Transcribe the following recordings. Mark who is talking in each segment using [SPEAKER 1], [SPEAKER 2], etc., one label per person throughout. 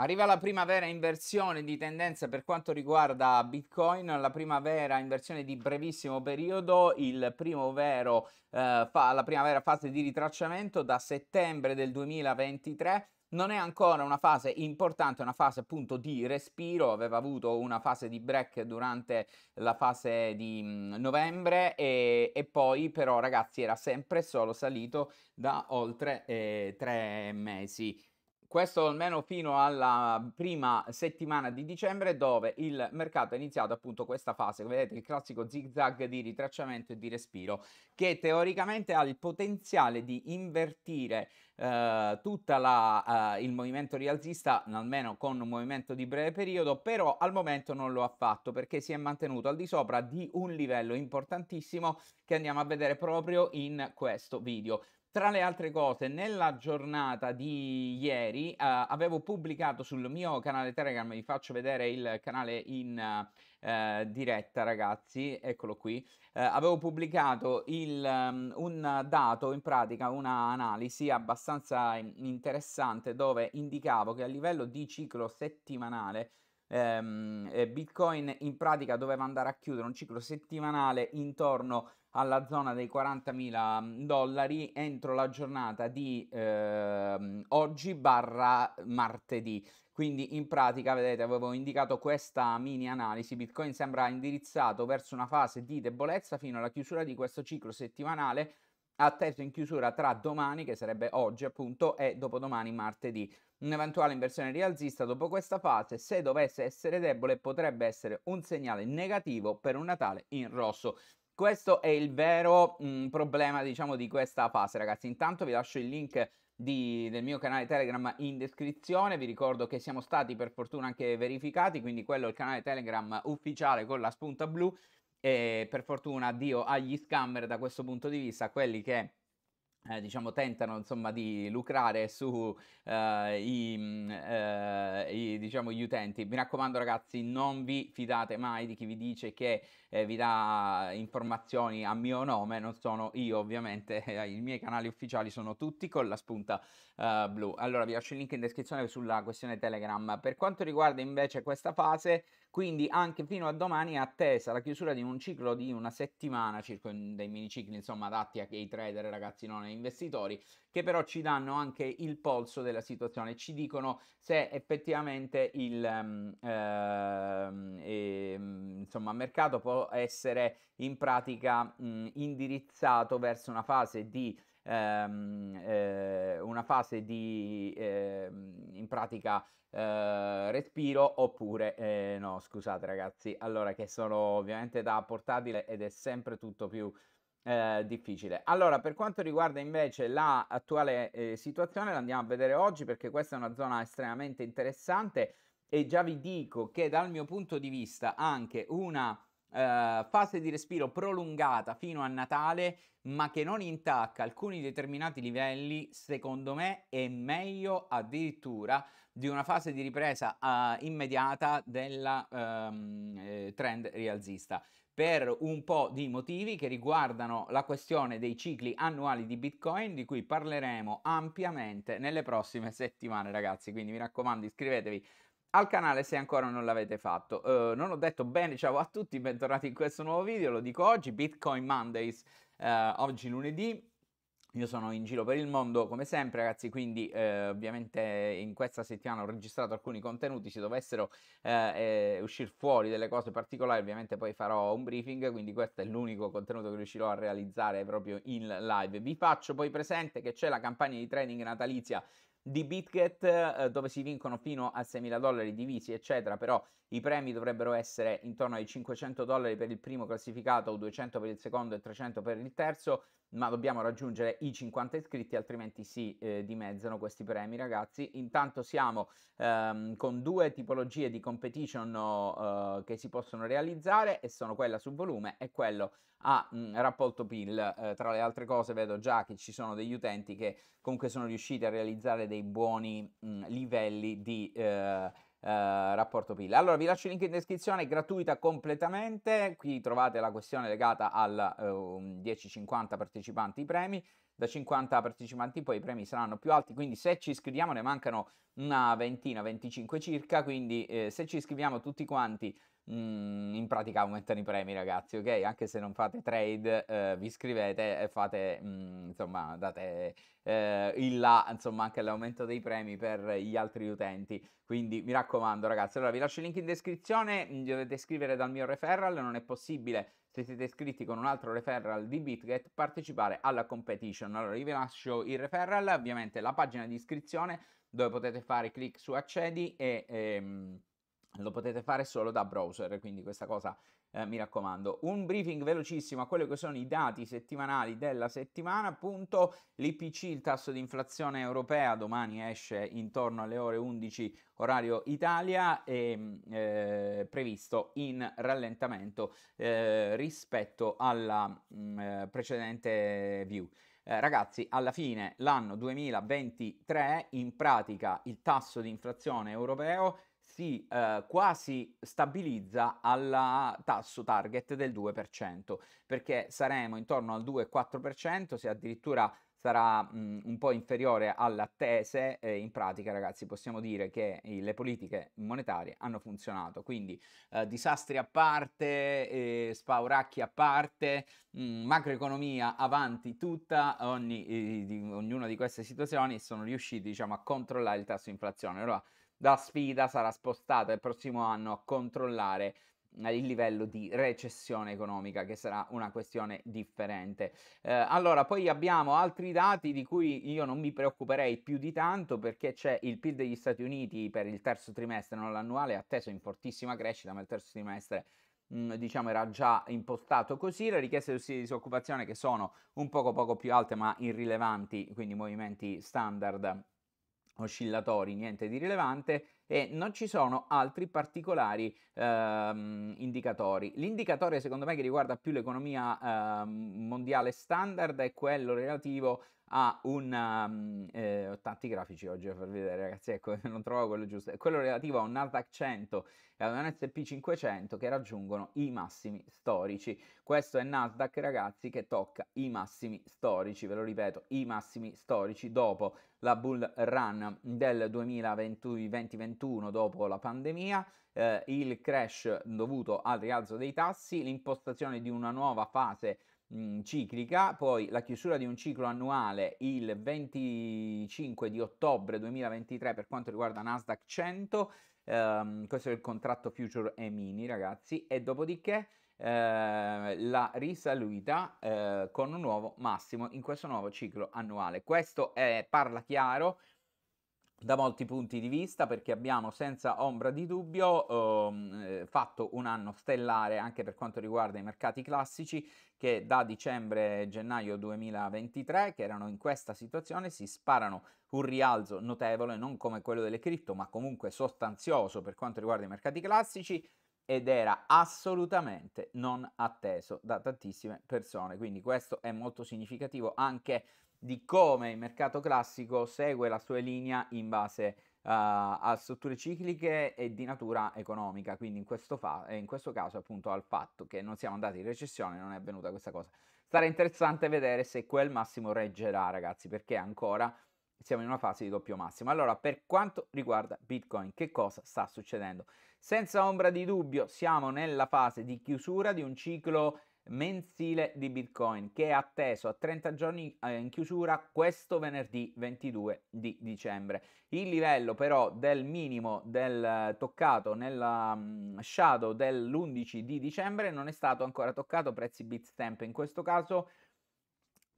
[SPEAKER 1] Arriva la primavera in versione di tendenza per quanto riguarda Bitcoin, la primavera in versione di brevissimo periodo, il primo vero, eh, fa, la primavera fase di ritracciamento da settembre del 2023 non è ancora una fase importante, una fase appunto di respiro, aveva avuto una fase di break durante la fase di mm, novembre e, e poi però ragazzi era sempre solo salito da oltre eh, tre mesi questo almeno fino alla prima settimana di dicembre dove il mercato ha iniziato appunto questa fase, vedete il classico zigzag di ritracciamento e di respiro che teoricamente ha il potenziale di invertire eh, tutto eh, il movimento rialzista almeno con un movimento di breve periodo, però al momento non lo ha fatto perché si è mantenuto al di sopra di un livello importantissimo che andiamo a vedere proprio in questo video. Tra le altre cose, nella giornata di ieri eh, avevo pubblicato sul mio canale Telegram, vi faccio vedere il canale in eh, diretta ragazzi, eccolo qui, eh, avevo pubblicato il, um, un dato, in pratica un'analisi abbastanza interessante dove indicavo che a livello di ciclo settimanale ehm, Bitcoin in pratica doveva andare a chiudere un ciclo settimanale intorno alla zona dei 40.000 mhmm, dollari entro la giornata di ehm, oggi barra martedì. Quindi in pratica, vedete, avevo indicato questa mini analisi, Bitcoin sembra indirizzato verso una fase di debolezza fino alla chiusura di questo ciclo settimanale atteso in chiusura tra domani, che sarebbe oggi appunto, e dopodomani martedì. Un'eventuale inversione rialzista dopo questa fase, se dovesse essere debole, potrebbe essere un segnale negativo per un Natale in rosso. Questo è il vero mh, mm, problema, diciamo, di questa fase, ragazzi. Intanto vi lascio il link di, del mio canale Telegram in descrizione. Vi ricordo che siamo stati per fortuna anche verificati, quindi quello è il canale Telegram ufficiale con la spunta blu e per fortuna addio agli scammer da questo punto di vista, quelli che eh, diciamo tentano insomma di lucrare su eh, i, mm, eh, i, diciamo gli utenti mi raccomando ragazzi non vi fidate mai di chi vi dice che eh, vi dà informazioni a mio nome, non sono io ovviamente, eh, i miei canali ufficiali sono tutti con la spunta uh, blu. Allora vi lascio il link in descrizione sulla questione Telegram. Per quanto riguarda invece questa fase, quindi anche fino a domani è attesa la chiusura di un ciclo di una settimana, circa dei minicicli insomma adatti ai trader, ragazzi, non ai investitori, che però ci danno anche il polso della situazione, ci dicono se effettivamente il ehm, ehm, ehm insomma, mercato può essere in pratica mh, indirizzato verso una fase di ehm, eh, una fase di eh, in pratica eh, respiro oppure eh, no scusate ragazzi allora che sono ovviamente da portatile ed è sempre tutto più eh, difficile. Allora, per quanto riguarda invece la eh, situazione, la andiamo a vedere oggi perché questa è una zona estremamente interessante e già vi dico che dal mio punto di vista anche una eh, fase di respiro prolungata fino a Natale, ma che non intacca alcuni determinati livelli, secondo me è meglio addirittura di una fase di ripresa ah, immediata del ehm, eh, trend rialzista per un po' di motivi che riguardano la questione dei cicli annuali di Bitcoin, di cui parleremo ampiamente nelle prossime settimane, ragazzi. Quindi mi raccomando, iscrivetevi al canale se ancora non l'avete fatto. Uh, non ho detto bene, ciao a tutti, bentornati in questo nuovo video, lo dico oggi, Bitcoin Mondays, uh, oggi lunedì, io sono in giro per il mondo come sempre ragazzi, quindi eh, ovviamente in questa settimana ho registrato alcuni contenuti, se dovessero eh, eh, uscire fuori delle cose particolari ovviamente poi farò un briefing, quindi questo è l'unico contenuto che riuscirò a realizzare proprio in live. Vi faccio poi presente che c'è la campagna di trading natalizia di Bitget eh, dove si vincono fino a 6.000 dollari divisi eccetera però i premi dovrebbero essere intorno ai 500 dollari per il primo classificato 200 per il secondo e 300 per il terzo ma dobbiamo raggiungere i 50 iscritti altrimenti si eh, dimezzano questi premi ragazzi intanto siamo ehm, con due tipologie di competition eh, che si possono realizzare e sono quella su volume e quello a mh, mm, rapporto PIL eh, tra le altre cose vedo già che ci sono degli utenti che comunque sono riusciti a realizzare dei buoni mh, mm, livelli di eh, eh, rapporto PIL. Allora vi lascio il link in descrizione, è gratuita completamente, qui trovate la questione legata al eh, 10-50 partecipanti premi, da 50 partecipanti poi i premi saranno più alti, quindi se ci iscriviamo ne mancano una ventina, 25 circa, quindi eh, se ci iscriviamo tutti quanti Mm, in pratica aumentano i premi ragazzi, ok? Anche se non fate trade, eh, vi iscrivete e fate, mh, mm, insomma, date eh, il là, insomma, anche l'aumento dei premi per gli altri utenti. Quindi mi raccomando ragazzi, allora vi lascio il link in descrizione, vi dovete iscrivere dal mio referral, non è possibile se siete iscritti con un altro referral di BitGet partecipare alla competition. Allora io vi lascio il referral, ovviamente la pagina di iscrizione dove potete fare clic su accedi e... Ehm, lo potete fare solo da browser, quindi questa cosa eh, mi raccomando. Un briefing velocissimo a quelli che sono i dati settimanali della settimana, appunto l'IPC, il tasso di inflazione europea, domani esce intorno alle ore 11 orario Italia, è ehm, eh, previsto in rallentamento eh, rispetto alla mh, mm, eh, precedente view. Eh, ragazzi, alla fine l'anno 2023 in pratica il tasso di inflazione europeo si eh, quasi stabilizza al tasso target del 2%, perché saremo intorno al 2-4%, se addirittura sarà mh, un po' inferiore all'attese, eh, in pratica ragazzi possiamo dire che le politiche monetarie hanno funzionato, quindi eh, disastri a parte, eh, spauracchi a parte, mh, macroeconomia avanti tutta, ogni, eh, di, ognuna di queste situazioni sono riusciti diciamo, a controllare il tasso di inflazione. Allora, da sfida sarà spostata il prossimo anno a controllare eh, il livello di recessione economica che sarà una questione differente. Eh, allora, poi abbiamo altri dati di cui io non mi preoccuperei più di tanto perché c'è il PIL degli Stati Uniti per il terzo trimestre, non l'annuale, atteso in fortissima crescita, ma il terzo trimestre mm, diciamo era già impostato così le richieste di disoccupazione che sono un poco poco più alte ma irrilevanti quindi movimenti standard oscillatori, niente di rilevante e non ci sono altri particolari ehm, indicatori. L'indicatore secondo me che riguarda più l'economia ehm, mondiale standard è quello relativo ha un... Um, eh, ho tanti grafici oggi a farvi vedere ragazzi, ecco, non trovo quello giusto, è quello relativo a un Nasdaq 100 e ad un S&P 500 che raggiungono i massimi storici. Questo è Nasdaq ragazzi che tocca i massimi storici, ve lo ripeto, i massimi storici dopo la bull run del 2020-2021 dopo la pandemia eh, il crash dovuto al rialzo dei tassi, l'impostazione di una nuova fase mhmm, ciclica, poi la chiusura di un ciclo annuale il 25 di ottobre 2023 per quanto riguarda Nasdaq 100, ehm, questo è il contratto future e mini ragazzi, e dopodiché eh, la risaluita eh, con un nuovo massimo in questo nuovo ciclo annuale. Questo è, parla chiaro da molti punti di vista perché abbiamo senza ombra di dubbio ehm, eh, fatto un anno stellare anche per quanto riguarda i mercati classici che da dicembre-gennaio 2023 che erano in questa situazione si sparano un rialzo notevole non come quello delle cripto ma comunque sostanzioso per quanto riguarda i mercati classici ed era assolutamente non atteso da tantissime persone quindi questo è molto significativo anche per di come il mercato classico segue la sua linea in base uh, a strutture cicliche e di natura economica, quindi in questo, fa- eh, in questo caso appunto al fatto che non siamo andati in recessione, non è avvenuta questa cosa. Sarà interessante vedere se quel massimo reggerà ragazzi, perché ancora siamo in una fase di doppio massimo. Allora, per quanto riguarda Bitcoin, che cosa sta succedendo? Senza ombra di dubbio, siamo nella fase di chiusura di un ciclo mensile di Bitcoin che è atteso a 30 giorni eh, in chiusura questo venerdì 22 di dicembre. Il livello però del minimo del eh, toccato nella mm, shadow dell'11 di dicembre non è stato ancora toccato, prezzi Bitstamp in questo caso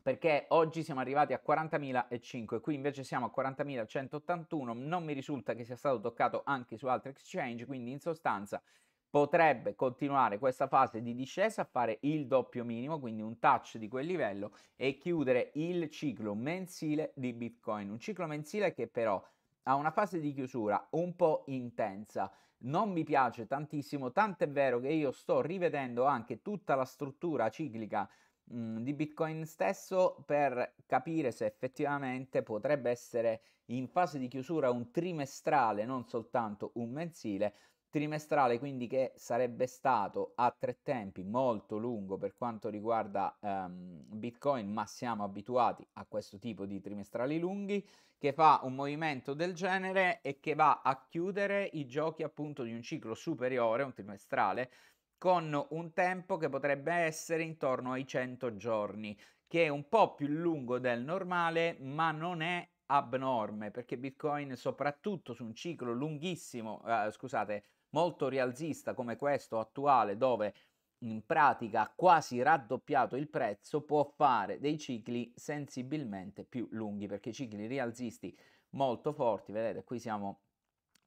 [SPEAKER 1] perché oggi siamo arrivati a 40.005, qui invece siamo a 40.181, non mi risulta che sia stato toccato anche su altri exchange, quindi in sostanza potrebbe continuare questa fase di discesa a fare il doppio minimo, quindi un touch di quel livello e chiudere il ciclo mensile di Bitcoin. Un ciclo mensile che però ha una fase di chiusura un po' intensa. Non mi piace tantissimo, tant'è vero che io sto rivedendo anche tutta la struttura ciclica mhmm, di Bitcoin stesso per capire se effettivamente potrebbe essere in fase di chiusura un trimestrale, non soltanto un mensile trimestrale quindi che sarebbe stato a tre tempi molto lungo per quanto riguarda ehm, Bitcoin, ma siamo abituati a questo tipo di trimestrali lunghi, che fa un movimento del genere e che va a chiudere i giochi appunto di un ciclo superiore, un trimestrale, con un tempo che potrebbe essere intorno ai 100 giorni, che è un po' più lungo del normale, ma non è abnorme perché Bitcoin soprattutto su un ciclo lunghissimo, eh, scusate, molto rialzista come questo attuale dove in pratica ha quasi raddoppiato il prezzo può fare dei cicli sensibilmente più lunghi perché i cicli rialzisti molto forti vedete qui siamo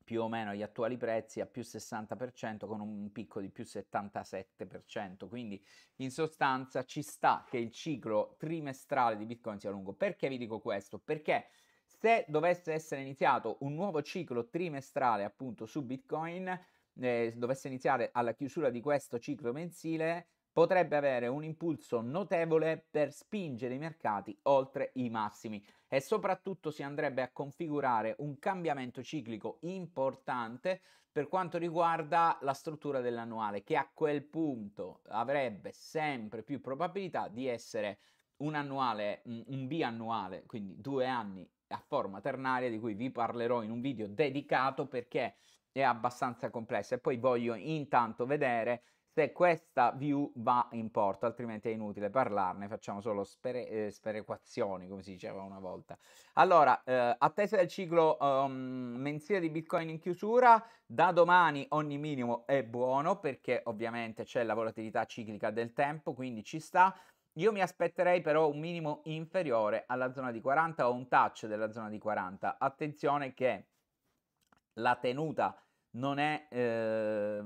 [SPEAKER 1] più o meno agli attuali prezzi a più 60% con un picco di più 77% quindi in sostanza ci sta che il ciclo trimestrale di bitcoin sia lungo perché vi dico questo perché se dovesse essere iniziato un nuovo ciclo trimestrale appunto su bitcoin eh, dovesse iniziare alla chiusura di questo ciclo mensile, potrebbe avere un impulso notevole per spingere i mercati oltre i massimi e soprattutto si andrebbe a configurare un cambiamento ciclico importante per quanto riguarda la struttura dell'annuale che a quel punto avrebbe sempre più probabilità di essere un annuale, un biannuale, quindi due anni a forma ternaria di cui vi parlerò in un video dedicato perché è abbastanza complessa e poi voglio intanto vedere se questa view va in porto, altrimenti è inutile parlarne, facciamo solo spere, eh, sperequazioni, come si diceva una volta. Allora, eh, attesa del ciclo um, mensile di Bitcoin in chiusura, da domani ogni minimo è buono perché ovviamente c'è la volatilità ciclica del tempo, quindi ci sta. Io mi aspetterei però un minimo inferiore alla zona di 40 o un touch della zona di 40. Attenzione che la tenuta non è eh,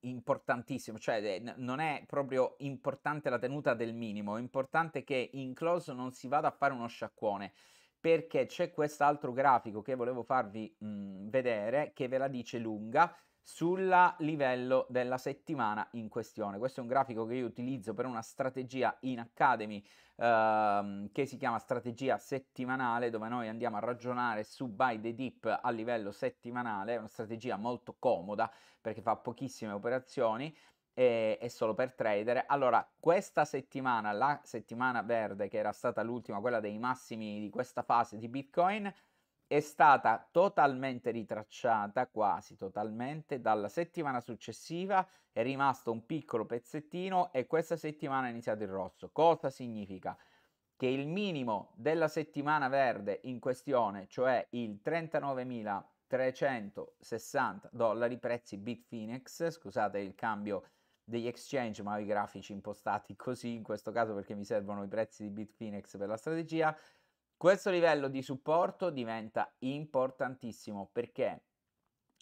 [SPEAKER 1] importantissimo, cioè eh, non è proprio importante la tenuta del minimo, è importante che in close non si vada a fare uno sciacquone perché c'è quest'altro grafico che volevo farvi mh, mhmm, vedere che ve la dice lunga sul livello della settimana in questione. Questo è un grafico che io utilizzo per una strategia in Academy ehm, che si chiama strategia settimanale, dove noi andiamo a ragionare su buy the dip a livello settimanale, è una strategia molto comoda perché fa pochissime operazioni e, e solo per trader. Allora, questa settimana, la settimana verde che era stata l'ultima, quella dei massimi di questa fase di Bitcoin, è stata totalmente ritracciata, quasi totalmente, dalla settimana successiva, è rimasto un piccolo pezzettino e questa settimana è iniziato il rosso. Cosa significa? Che il minimo della settimana verde in questione, cioè il 39.360 dollari, prezzi Bitfinex, scusate il cambio degli exchange, ma ho i grafici impostati così in questo caso perché mi servono i prezzi di Bitfinex per la strategia, questo livello di supporto diventa importantissimo perché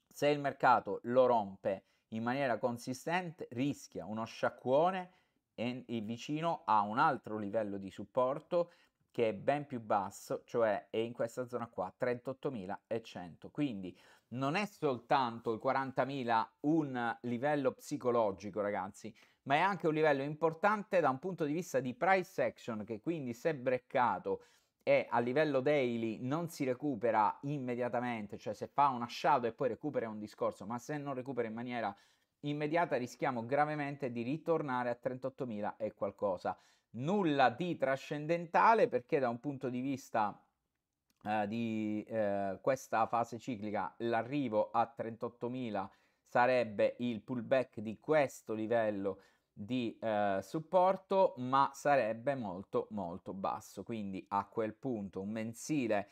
[SPEAKER 1] se il mercato lo rompe in maniera consistente rischia uno sciacquone e, e vicino a un altro livello di supporto che è ben più basso, cioè è in questa zona qua 38.100. Quindi non è soltanto il 40.000 un livello psicologico, ragazzi, ma è anche un livello importante da un punto di vista di price action che quindi se breccato e a livello daily non si recupera immediatamente, cioè se fa una shadow e poi recupera è un discorso, ma se non recupera in maniera immediata rischiamo gravemente di ritornare a 38.000 e qualcosa. Nulla di trascendentale perché da un punto di vista eh, di eh, questa fase ciclica l'arrivo a 38.000 sarebbe il pullback di questo livello di eh, supporto, ma sarebbe molto molto basso. Quindi a quel punto un mensile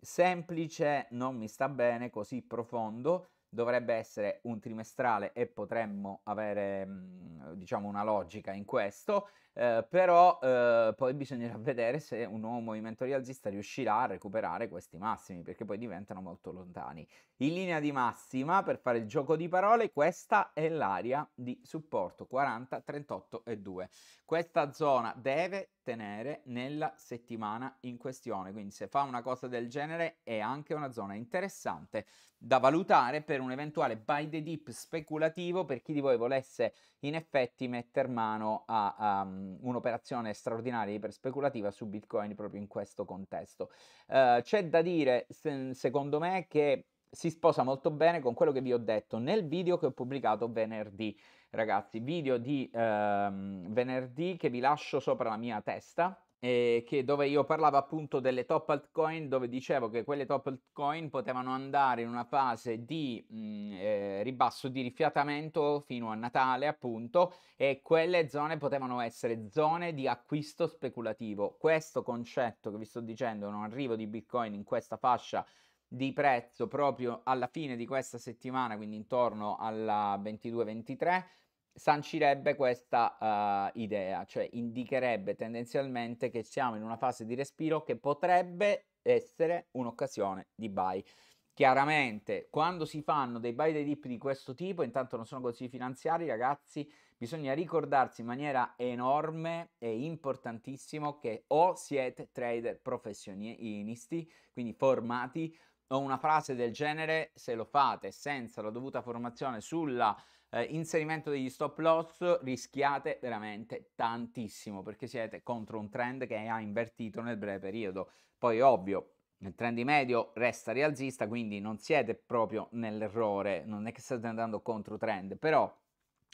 [SPEAKER 1] semplice non mi sta bene, così profondo, dovrebbe essere un trimestrale e potremmo avere mh, mm, eh, diciamo, una logica in questo, eh, però eh, poi bisognerà vedere se un nuovo movimento rialzista riuscirà a recuperare questi massimi, perché poi diventano molto lontani. In linea di massima, per fare il gioco di parole, questa è l'area di supporto 40, 38 e 2. Questa zona deve tenere nella settimana in questione, quindi se fa una cosa del genere è anche una zona interessante da valutare per un eventuale buy the dip speculativo per chi di voi volesse in effetti mettere mano a, um, un'operazione straordinaria iper speculativa su Bitcoin proprio in questo contesto. Uh, c'è da dire, se, secondo me, che si sposa molto bene con quello che vi ho detto nel video che ho pubblicato venerdì ragazzi, video di ehm, venerdì che vi lascio sopra la mia testa, che, dove io parlavo appunto delle top altcoin, dove dicevo che quelle top altcoin potevano andare in una fase di mh, mm, eh, ribasso, di rifiatamento fino a Natale appunto, e quelle zone potevano essere zone di acquisto speculativo. Questo concetto che vi sto dicendo, un arrivo di Bitcoin in questa fascia di prezzo proprio alla fine di questa settimana, quindi intorno alla 22-23, sancirebbe questa uh, idea, cioè indicherebbe tendenzialmente che siamo in una fase di respiro che potrebbe essere un'occasione di buy. Chiaramente, quando si fanno dei buy dei dip di questo tipo, intanto non sono consigli finanziari, ragazzi, bisogna ricordarsi in maniera enorme e importantissimo che o siete trader professionisti, quindi formati, o una frase del genere, se lo fate senza la dovuta formazione sulla eh, inserimento degli stop loss rischiate veramente tantissimo perché siete contro un trend che ha invertito nel breve periodo. Poi ovvio, il trend di medio resta rialzista, quindi non siete proprio nell'errore, non è che state andando contro trend, però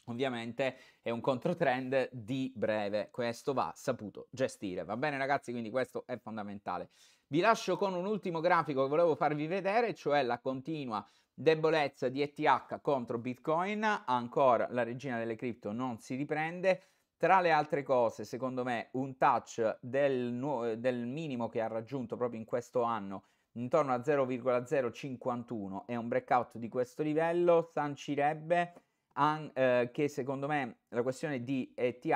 [SPEAKER 1] ovviamente è un controtrend di breve, questo va saputo gestire, va bene ragazzi, quindi questo è fondamentale. Vi lascio con un ultimo grafico che volevo farvi vedere, cioè la continua Debolezza di ETH contro Bitcoin, ancora la regina delle cripto non si riprende. Tra le altre cose, secondo me, un touch del, nu- del minimo che ha raggiunto proprio in questo anno intorno a 0,051 e un breakout di questo livello sancirebbe an- eh, che secondo me la questione di ETH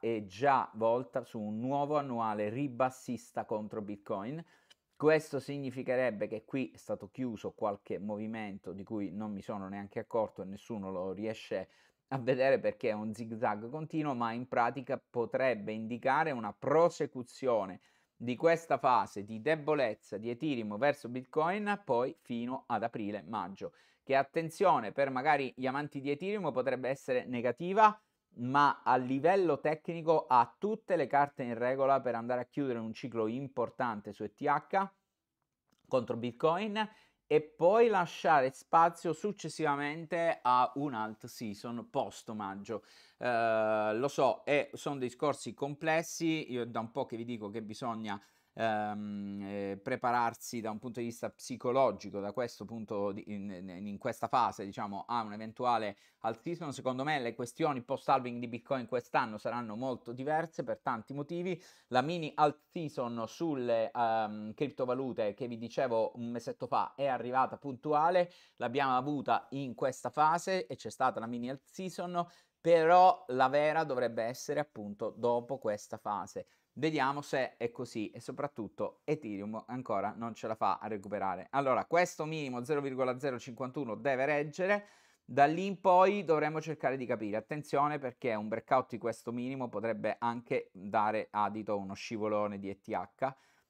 [SPEAKER 1] è già volta su un nuovo annuale ribassista contro Bitcoin. Questo significherebbe che qui è stato chiuso qualche movimento di cui non mi sono neanche accorto e nessuno lo riesce a vedere perché è un zigzag continuo, ma in pratica potrebbe indicare una prosecuzione di questa fase di debolezza di Ethereum verso Bitcoin poi fino ad aprile-maggio, che attenzione per magari gli amanti di Ethereum potrebbe essere negativa ma a livello tecnico ha tutte le carte in regola per andare a chiudere un ciclo importante su ETH contro Bitcoin e poi lasciare spazio successivamente a un alt season post maggio. Eh, lo so, sono discorsi complessi, io da un po' che vi dico che bisogna ehm, eh, prepararsi da un punto di vista psicologico da questo punto di, in, in, questa fase diciamo a un eventuale altissimo secondo me le questioni post halving di bitcoin quest'anno saranno molto diverse per tanti motivi la mini alt season sulle ehm, criptovalute che vi dicevo un mesetto fa è arrivata puntuale l'abbiamo avuta in questa fase e c'è stata la mini alt season però la vera dovrebbe essere appunto dopo questa fase. Vediamo se è così e soprattutto Ethereum ancora non ce la fa a recuperare. Allora, questo minimo 0,051 deve reggere. Da lì in poi dovremmo cercare di capire. Attenzione perché un breakout di questo minimo potrebbe anche dare adito a uno scivolone di ETH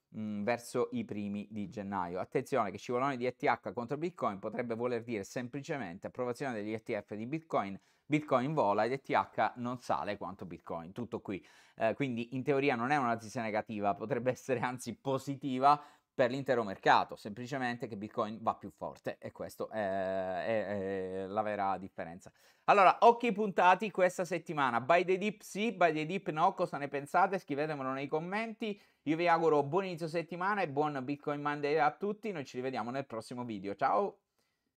[SPEAKER 1] mh, mm, verso i primi di gennaio. Attenzione che scivolone di ETH contro Bitcoin potrebbe voler dire semplicemente approvazione degli ETF di Bitcoin Bitcoin vola ed ETH non sale quanto Bitcoin, tutto qui. Eh, quindi in teoria non è una notizia negativa, potrebbe essere anzi positiva per l'intero mercato, semplicemente che Bitcoin va più forte e questa è, è, è, la vera differenza. Allora, occhi puntati questa settimana, by the dip sì, by the dip no, cosa ne pensate? Scrivetemelo nei commenti, io vi auguro buon inizio settimana e buon Bitcoin Monday a tutti, noi ci rivediamo nel prossimo video, ciao!